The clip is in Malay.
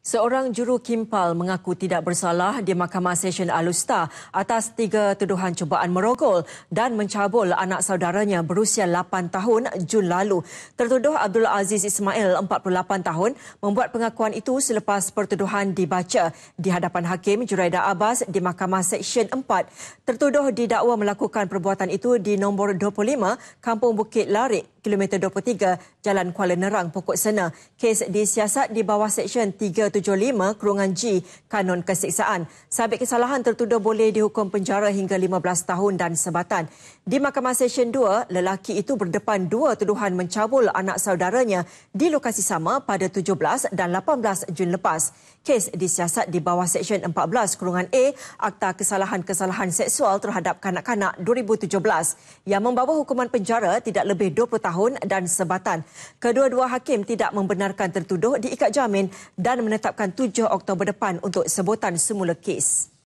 Seorang juru kimpal mengaku tidak bersalah di Mahkamah Session Alusta atas tiga tuduhan cubaan merogol dan mencabul anak saudaranya berusia 8 tahun Jun lalu. Tertuduh Abdul Aziz Ismail, 48 tahun, membuat pengakuan itu selepas pertuduhan dibaca di hadapan Hakim Juraida Abbas di Mahkamah Section 4. Tertuduh didakwa melakukan perbuatan itu di nombor 25 Kampung Bukit Larik, kilometer 23 Jalan Kuala Nerang Pokok Sena. Kes disiasat di bawah Seksyen 375 Kurungan G Kanun Kesiksaan. Sabit kesalahan tertuduh boleh dihukum penjara hingga 15 tahun dan sebatan. Di Mahkamah Seksyen 2, lelaki itu berdepan dua tuduhan mencabul anak saudaranya di lokasi sama pada 17 dan 18 Jun lepas. Kes disiasat di bawah Seksyen 14 Kurungan A Akta Kesalahan-Kesalahan Seksual terhadap Kanak-Kanak 2017 yang membawa hukuman penjara tidak lebih 20 tahun tahun dan sebatan. Kedua-dua hakim tidak membenarkan tertuduh diikat jamin dan menetapkan 7 Oktober depan untuk sebutan semula kes.